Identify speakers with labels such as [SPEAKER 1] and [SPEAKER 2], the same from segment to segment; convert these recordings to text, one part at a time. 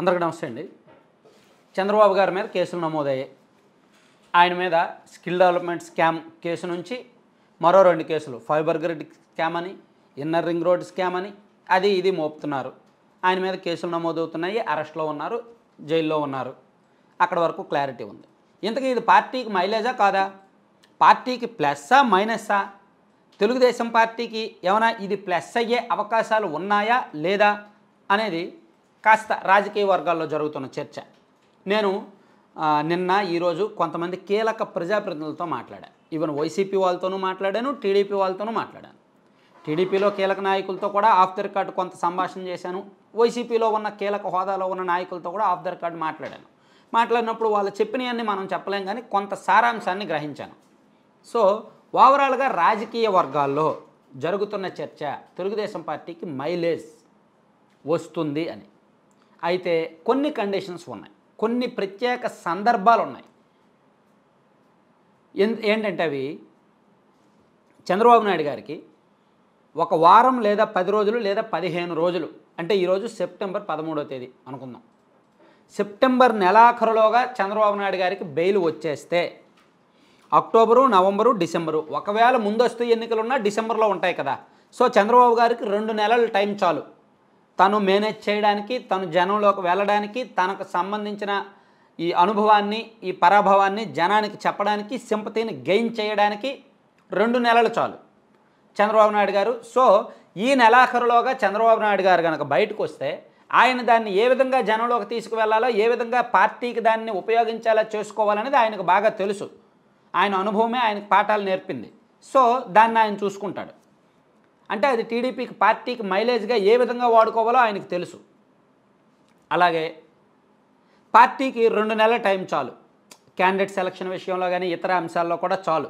[SPEAKER 1] అందరికీ నమస్తే అండి చంద్రబాబు గారి మీద కేసులు నమోదయ్యాయి ఆయన మీద స్కిల్ డెవలప్మెంట్ స్కామ్ కేసు నుంచి మరో రెండు కేసులు ఫైబర్ గ్రిడ్ స్కామ్ అని ఇన్నర్ రింగ్ రోడ్ స్కామ్ అని అది ఇది మోపుతున్నారు ఆయన మీద కేసులు నమోదవుతున్నాయి అరెస్ట్లో ఉన్నారు జైల్లో ఉన్నారు అక్కడ వరకు క్లారిటీ ఉంది ఇంతకీ ఇది పార్టీకి మైలేజా కాదా పార్టీకి ప్లస్సా మైనస్సా తెలుగుదేశం పార్టీకి ఏమైనా ఇది ప్లస్ అయ్యే అవకాశాలు ఉన్నాయా లేదా అనేది కాస్త రాజకీయ వర్గాల్లో జరుగుతున్న చర్చ నేను నిన్న ఈరోజు కొంతమంది కీలక ప్రజాప్రతినిధులతో మాట్లాడాను ఈవెన్ వైసీపీ వాళ్ళతోనూ మాట్లాడాను టీడీపీ వాళ్ళతోనూ మాట్లాడాను టీడీపీలో కీలక నాయకులతో కూడా ఆఫ్ ద రికార్డ్ కొంత సంభాషణ చేశాను వైసీపీలో ఉన్న కీలక హోదాలో ఉన్న నాయకులతో కూడా ఆఫ్ ద రికార్డ్ మాట్లాడాను మాట్లాడినప్పుడు వాళ్ళు చెప్పినవన్నీ మనం చెప్పలేం కానీ కొంత సారాంశాన్ని గ్రహించాను సో ఓవరాల్గా రాజకీయ వర్గాల్లో జరుగుతున్న చర్చ తెలుగుదేశం పార్టీకి మైలేజ్ వస్తుంది అని అయితే కొన్ని కండిషన్స్ ఉన్నాయి కొన్ని ప్రత్యేక సందర్భాలు ఉన్నాయి ఏంటంటే అవి చంద్రబాబు నాయుడు గారికి ఒక వారం లేదా పది రోజులు లేదా పదిహేను రోజులు అంటే ఈరోజు సెప్టెంబర్ పదమూడో తేదీ అనుకుందాం సెప్టెంబర్ నెలాఖరులోగా చంద్రబాబు నాయుడు గారికి బెయిల్ వచ్చేస్తే అక్టోబరు నవంబరు డిసెంబరు ఒకవేళ ముందస్తు ఎన్నికలున్నా డిసెంబర్లో ఉంటాయి కదా సో చంద్రబాబు గారికి రెండు నెలలు టైం చాలు తను మేనేజ్ చేయడానికి తను జనంలోకి వెళ్ళడానికి తనకు సంబంధించిన ఈ అనుభవాన్ని ఈ పరాభవాన్ని జనానికి చెప్పడానికి సింపతిని గెయిన్ చేయడానికి రెండు నెలలు చాలు చంద్రబాబు నాయుడు గారు సో ఈ నెలాఖరులోగా చంద్రబాబు నాయుడు గారు కనుక బయటకు వస్తే ఆయన దాన్ని ఏ విధంగా జనంలోకి తీసుకువెళ్లాలో ఏ విధంగా పార్టీకి దాన్ని ఉపయోగించాలో చేసుకోవాలనేది ఆయనకు బాగా తెలుసు ఆయన అనుభవమే ఆయనకు పాఠాలు నేర్పింది సో దాన్ని ఆయన చూసుకుంటాడు అంటే అది టీడీపీకి పార్టీకి మైలేజ్గా ఏ విధంగా వాడుకోవాలో ఆయనకు తెలుసు అలాగే పార్టీకి రెండు నెలల టైం చాలు క్యాండిడేట్ సెలక్షన్ విషయంలో కానీ ఇతర అంశాల్లో కూడా చాలు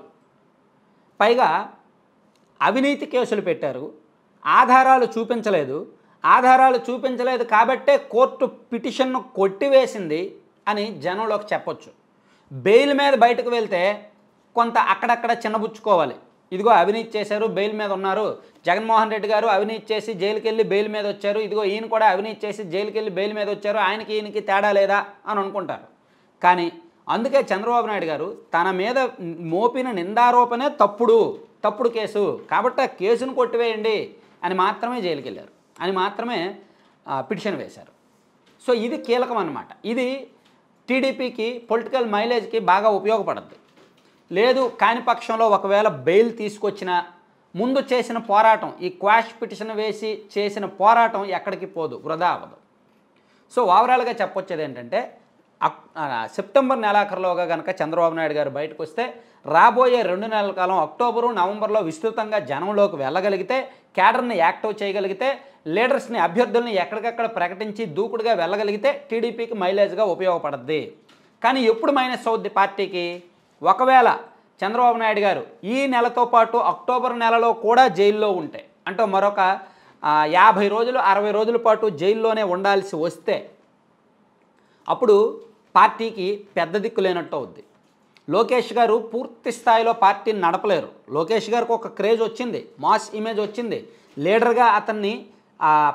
[SPEAKER 1] పైగా అవినీతి కేసులు పెట్టారు ఆధారాలు చూపించలేదు ఆధారాలు చూపించలేదు కాబట్టే కోర్టు పిటిషన్ను కొట్టివేసింది అని జనంలోకి చెప్పొచ్చు బెయిల్ మీద బయటకు వెళ్తే కొంత అక్కడక్కడ చిన్నబుచ్చుకోవాలి ఇదిగో అవినీతి చేశారు బెయిల్ మీద ఉన్నారు జగన్మోహన్ రెడ్డి గారు అవినీతి చేసి జైలుకి వెళ్ళి బెయిల్ మీద వచ్చారు ఇదిగో ఈయన కూడా అవినీతి చేసి జైలుకి వెళ్ళి బెయిల్ మీద వచ్చారు ఆయనకి ఈయనకి తేడా లేదా అని అనుకుంటారు కానీ అందుకే చంద్రబాబు నాయుడు గారు తన మీద మోపిన నిందారోపణే తప్పుడు తప్పుడు కేసు కాబట్టి ఆ కేసును కొట్టివేయండి అని మాత్రమే జైలుకి వెళ్ళారు అని మాత్రమే పిటిషన్ వేశారు సో ఇది కీలకం అనమాట ఇది టీడీపీకి పొలిటికల్ మైలేజ్కి బాగా ఉపయోగపడుద్ది లేదు కాని పక్షంలో ఒకవేళ బెయిల్ తీసుకొచ్చిన ముందు చేసిన పోరాటం ఈ క్వాష్ పిటిషన్ వేసి చేసిన పోరాటం ఎక్కడికి పోదు వృధా అవ్వదు సో ఓవరాల్గా చెప్పొచ్చేది ఏంటంటే సెప్టెంబర్ నెలాఖరులోగా కనుక చంద్రబాబు నాయుడు గారు బయటకు వస్తే రాబోయే రెండు నెలల కాలం అక్టోబరు నవంబర్లో విస్తృతంగా జనంలోకి వెళ్ళగలిగితే క్యాడర్ని యాక్టివ్ చేయగలిగితే లీడర్స్ని అభ్యర్థుల్ని ఎక్కడికక్కడ ప్రకటించి దూకుడుగా వెళ్ళగలిగితే టీడీపీకి మైలేజ్గా ఉపయోగపడద్ది కానీ ఎప్పుడు మైనస్ అవుద్ది పార్టీకి ఒకవేళ చంద్రబాబు నాయుడు గారు ఈ నెలతో పాటు అక్టోబర్ నెలలో కూడా జైల్లో ఉంటే అంటే మరొక యాభై రోజులు అరవై రోజుల పాటు జైల్లోనే ఉండాల్సి వస్తే అప్పుడు పార్టీకి పెద్ద దిక్కు లేనట్టు అవుద్ది లోకేష్ గారు పూర్తి స్థాయిలో పార్టీని నడపలేరు లోకేష్ గారికి ఒక క్రేజ్ వచ్చింది మాస్ ఇమేజ్ వచ్చింది లీడర్గా అతన్ని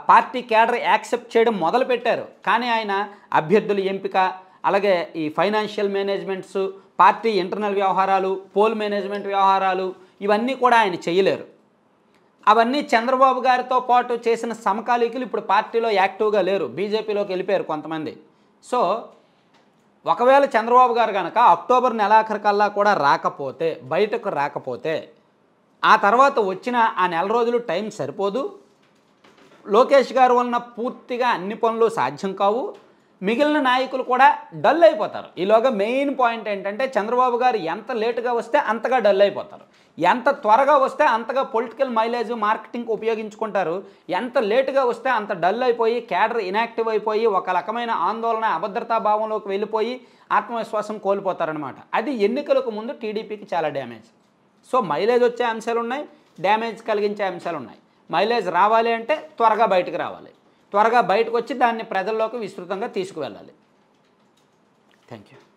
[SPEAKER 1] పార్టీ క్యాడర్ యాక్సెప్ట్ చేయడం మొదలుపెట్టారు కానీ ఆయన అభ్యర్థుల ఎంపిక అలాగే ఈ ఫైనాన్షియల్ మేనేజ్మెంట్స్ పార్టీ ఇంటర్నల్ వ్యవహారాలు పోల్ మేనేజ్మెంట్ వ్యవహారాలు ఇవన్నీ కూడా ఆయన చేయలేరు అవన్నీ చంద్రబాబు గారితో పాటు చేసిన సమకాలీకులు ఇప్పుడు పార్టీలో యాక్టివ్గా లేరు బీజేపీలోకి వెళ్ళిపోయారు కొంతమంది సో ఒకవేళ చంద్రబాబు గారు కనుక అక్టోబర్ నెలాఖరి కల్లా కూడా రాకపోతే బయటకు రాకపోతే ఆ తర్వాత వచ్చిన ఆ నెల రోజులు టైం సరిపోదు లోకేష్ గారు వలన పూర్తిగా అన్ని పనులు సాధ్యం కావు మిగిలిన నాయకులు కూడా డల్ అయిపోతారు ఈలోగా మెయిన్ పాయింట్ ఏంటంటే చంద్రబాబు గారు ఎంత లేటుగా వస్తే అంతగా డల్ అయిపోతారు ఎంత త్వరగా వస్తే అంతగా పొలిటికల్ మైలేజ్ మార్కెటింగ్ ఉపయోగించుకుంటారు ఎంత లేటుగా వస్తే అంత డల్ అయిపోయి క్యాడర్ ఇనాక్టివ్ అయిపోయి ఒక రకమైన ఆందోళన అభద్రతా భావంలోకి వెళ్ళిపోయి ఆత్మవిశ్వాసం కోల్పోతారనమాట అది ఎన్నికలకు ముందు టీడీపీకి చాలా డ్యామేజ్ సో మైలేజ్ వచ్చే అంశాలు ఉన్నాయి డ్యామేజ్ కలిగించే అంశాలు ఉన్నాయి మైలేజ్ రావాలి అంటే త్వరగా బయటకు రావాలి త్వరగా బయటకు వచ్చి దాన్ని ప్రజల్లోకి విస్తృతంగా తీసుకువెళ్ళాలి థ్యాంక్ యూ